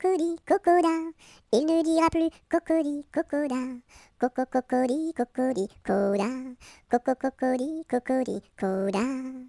コリココだ。犬にアプルココリココラ。ココココリココリコラ。ココココリココリコーラ。